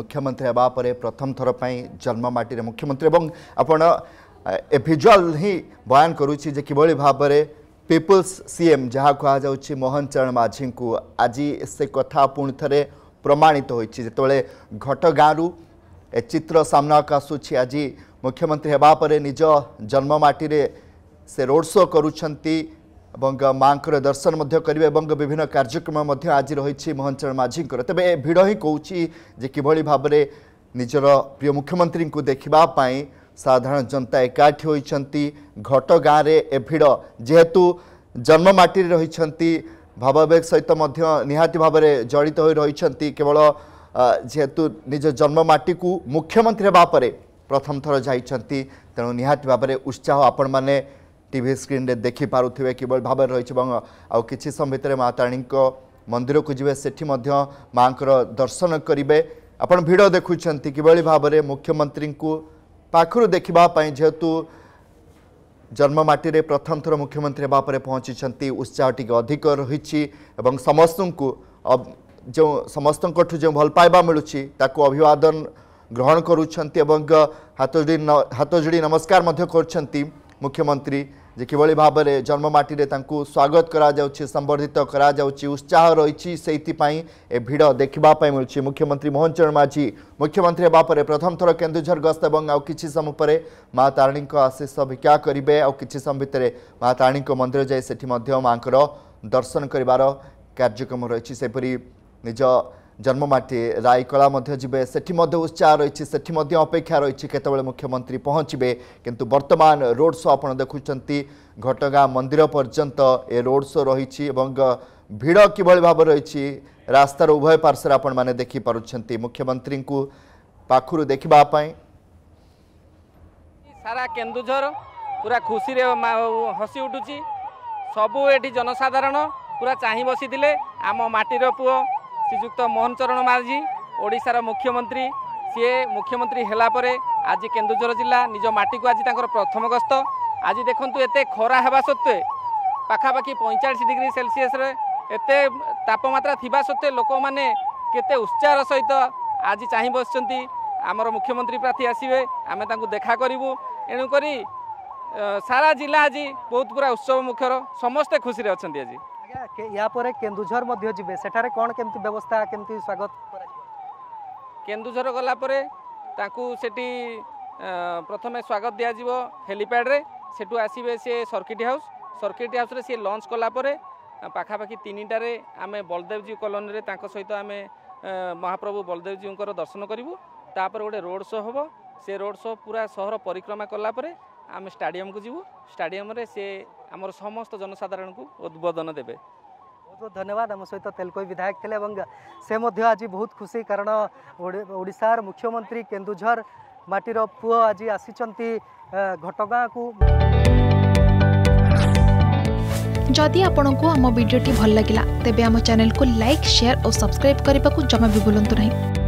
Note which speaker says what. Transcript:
Speaker 1: ମୁଖ୍ୟମନ୍ତ୍ରୀ ହେବା ପରେ ପ୍ରଥମ ଥର ପାଇଁ ଜନ୍ମ ମାଟିରେ ମୁଖ୍ୟମନ୍ତ୍ରୀ ଏବଂ ଆପଣ ଏ ଭିଜୁଆଲ୍ ହିଁ ବୟାନ କରୁଛି ଯେ କିଭଳି ଭାବରେ ପିପୁଲ୍ସ ସିଏମ୍ ଯାହା କୁହାଯାଉଛି ମୋହନ ଚରଣ ମାଝୀଙ୍କୁ ଆଜି ସେ କଥା ପୁଣି ଥରେ ପ୍ରମାଣିତ ହୋଇଛି ଯେତେବେଳେ ଘଟଗାଁରୁ ଏ ଚିତ୍ର ସାମ୍ନାକୁ ଆସୁଛି ଆଜି ମୁଖ୍ୟମନ୍ତ୍ରୀ ହେବା ପରେ ନିଜ ଜନ୍ମ ମାଟିରେ ସେ ରୋଡ୍ ଶୋ କରୁଛନ୍ତି এবং মাঙ্কর দর্শন মধ্য করবে এবং বিভিন্ন কার্যক্রম মধ্য আজি রয়েছে মোহনচর মাঝিঙ্কর তবে এ ভিড় হি কৌছি যে কিভাবে ভাবে ନିଜର ପ୍ରିୟ ମୁଖ୍ୟମନ୍ତ୍ରୀଙ୍କୁ ଦେଖିବା ପାଇଁ ସାଧାରଣ ଜନତା ଏକାଠି ହୋଇଛନ୍ତି ଘଟ ଗାଁରେ ଏ ଭିଡ଼ ଯେହେତୁ ଜନ୍ମ ମାଟିରେ ରହିଛନ୍ତି ଭାବାବେଗ ସହିତ ମଧ୍ୟ ନିହାତି ଭାବରେ ଜଡ଼ିତ ହୋଇ ରହିଛନ୍ତି କେବଳ ଯେହେତୁ ନିଜ ଜନ୍ମ ମାଟିକୁ ମୁଖ୍ୟମନ୍ତ୍ରୀ ହେବା ପରେ ପ୍ରଥମ ଥର ଯାଇଛନ୍ତି ତେଣୁ ନିହାତି ଭାବରେ ଉତ୍ସାହ ଆପଣମାନେ টিভি স্ক্রিনে দেখিপারে কিভাবে ভাবে রয়েছে এবং আছে সময় ভিতরে মা তারিণী মন্দিরক যাবে সেটি মাঙ্কর দর্শন করবে আপনার ভিড় দেখুছেন কিভাবে ভাবে মুখ্যমন্ত্রী পাখর দেখা যেহেতু ଜନ୍ମମାଟିରେ ପ୍ରଥମ ଥର ମୁଖ୍ୟମନ୍ତ୍ରୀ ହେବା ପରେ ପହଞ୍ଚିଛନ୍ତି ଉତ୍ସାହ ଟିକେ ଅଧିକ ରହିଛି ଏବଂ ସମସ୍ତଙ୍କୁ ଯେଉଁ ସମସ୍ତଙ୍କଠୁ ଯେଉଁ ଭଲ ପାଇବା ମିଳୁଛି ତାକୁ ଅଭିବାଦନ ଗ୍ରହଣ କରୁଛନ୍ତି ଏବଂ ହାତ ଯୋଡ଼ି ହାତ ଯୋଡ଼ି ନମସ୍କାର ମଧ୍ୟ କରୁଛନ୍ତି ମୁଖ୍ୟମନ୍ତ୍ରୀ ଯେ କିଭଳି ଭାବରେ ଜନ୍ମ ମାଟିରେ ତାଙ୍କୁ ସ୍ୱାଗତ କରାଯାଉଛି ସମ୍ବର୍ଦ୍ଧିତ କରାଯାଉଛି ଉତ୍ସାହ ରହିଛି ସେଇଥିପାଇଁ ଏ ଭିଡ଼ ଦେଖିବା ପାଇଁ ମିଳୁଛି ମୁଖ୍ୟମନ୍ତ୍ରୀ ମୋହନ ଚରଣ ମାଝୀ ମୁଖ୍ୟମନ୍ତ୍ରୀ ହେବା ପରେ ପ୍ରଥମ ଥର କେନ୍ଦୁଝର ଗସ୍ତ ଏବଂ ଆଉ କିଛି ସମୟ ପରେ ମା ତାରିଣୀଙ୍କ ଆଶିଷ ଭିକ୍ଷା କରିବେ ଆଉ କିଛି ସମୟ ଭିତରେ ମା ତାରିଣୀଙ୍କ ମନ୍ଦିର ଯାଇ ସେଠି ମଧ୍ୟ ମାଆଙ୍କର ଦର୍ଶନ କରିବାର କାର୍ଯ୍ୟକ୍ରମ ରହିଛି ସେପରି ନିଜ ଜନ୍ମମାଟି ରାଇକଳା ମଧ୍ୟ ଯିବେ ସେଠି ମଧ୍ୟ ଉତ୍ସାହ ରହିଛି ସେଠି ମଧ୍ୟ ଅପେକ୍ଷା ରହିଛି କେତେବେଳେ ମୁଖ୍ୟମନ୍ତ୍ରୀ ପହଞ୍ଚିବେ କିନ୍ତୁ ବର୍ତ୍ତମାନ ରୋଡ୍ ଶୋ ଆପଣ ଦେଖୁଛନ୍ତି ଘଟଗାଁ ମନ୍ଦିର ପର୍ଯ୍ୟନ୍ତ ଏ ରୋଡ୍ ଶୋ ରହିଛି ଏବଂ ଭିଡ଼ କିଭଳି ଭାବରେ ରହିଛି ରାସ୍ତାର ଉଭୟ ପାର୍ଶ୍ୱରେ ଆପଣମାନେ ଦେଖିପାରୁଛନ୍ତି ମୁଖ୍ୟମନ୍ତ୍ରୀଙ୍କୁ ପାଖରୁ ଦେଖିବା ପାଇଁ
Speaker 2: ସାରା କେନ୍ଦୁଝର ପୁରା ଖୁସିରେ ହସି ଉଠୁଛି ସବୁ ଏଠି ଜନସାଧାରଣ ପୁରା ଚାହିଁ ବସିଥିଲେ ଆମ ମାଟିର ପୁଅ ଶ୍ରୀଯୁକ୍ତ ମୋହନ ଚରଣ ମାଝୀ ଓଡ଼ିଶାର ମୁଖ୍ୟମନ୍ତ୍ରୀ ସିଏ ମୁଖ୍ୟମନ୍ତ୍ରୀ ହେଲା ପରେ ଆଜି କେନ୍ଦୁଝର ଜିଲ୍ଲା ନିଜ ମାଟିକୁ ଆଜି ତାଙ୍କର ପ୍ରଥମ ଗସ୍ତ ଆଜି ଦେଖନ୍ତୁ ଏତେ ଖରା ହେବା ସତ୍ତ୍ୱେ ପାଖାପାଖି ପଇଁଚାଳିଶ ଡିଗ୍ରୀ ସେଲସିୟସରେ ଏତେ ତାପମାତ୍ରା ଥିବା ସତ୍ତ୍ୱେ ଲୋକମାନେ କେତେ ଉତ୍ସାହର ସହିତ ଆଜି ଚାହିଁ ବସିଛନ୍ତି ଆମର ମୁଖ୍ୟମନ୍ତ୍ରୀ ପ୍ରାର୍ଥୀ ଆସିବେ ଆମେ ତାଙ୍କୁ ଦେଖା କରିବୁ ଏଣୁକରି ସାରା ଜିଲ୍ଲା ଆଜି ବହୁତ ପୁରା ଉତ୍ସବ ମୁଖ୍ୟର ସମସ୍ତେ ଖୁସିରେ ଅଛନ୍ତି ଆଜି
Speaker 3: ଆଜ୍ଞା ଏହାପରେ କେନ୍ଦୁଝର ମଧ୍ୟ ଯିବେ ସେଠାରେ କ'ଣ କେମିତି ବ୍ୟବସ୍ଥା କେମିତି ସ୍ୱାଗତ
Speaker 2: କେନ୍ଦୁଝର ଗଲା ପରେ ତାଙ୍କୁ ସେଠି ପ୍ରଥମେ ସ୍ୱାଗତ ଦିଆଯିବ ହେଲିପ୍ୟାଡ଼୍ରେ ସେଠୁ ଆସିବେ ସିଏ ସର୍କିଟ୍ ହାଉସ୍ ସର୍କିଟ୍ ହାଉସ୍ରେ ସିଏ ଲଞ୍ଚ କଲା ପରେ ପାଖାପାଖି ତିନିଟାରେ ଆମେ ବଳଦେବଜୀ କଲୋନୀରେ ତାଙ୍କ ସହିତ ଆମେ ମହାପ୍ରଭୁ ବଳଦେବଜୀଙ୍କର ଦର୍ଶନ କରିବୁ ତାପରେ ଗୋଟେ ରୋଡ଼ ଶୋ ହେବ ସେ ରୋଡ଼ ଶୋ ପୁରା ସହର ପରିକ୍ରମା କଲା ପରେ ଆମେ ଷ୍ଟାଡ଼ିୟମକୁ ଯିବୁ ଷ୍ଟାଡ଼ିୟମରେ ସେ आम समस्त जनसाधारण को उद्बोधन देवे बहुत
Speaker 3: बहुत धन्यवाद आम सहित तेलकोई विधायक थे से आज बहुत खुशी कारण ओडार मुख्यमंत्री केन्दूर मटीर पु आज आसी घटगा जदि आपण आम भिडी भल लगा तेब आम चेल को लाइक सेयार और सब्सक्राइब करने को जमा भी बुलां नहीं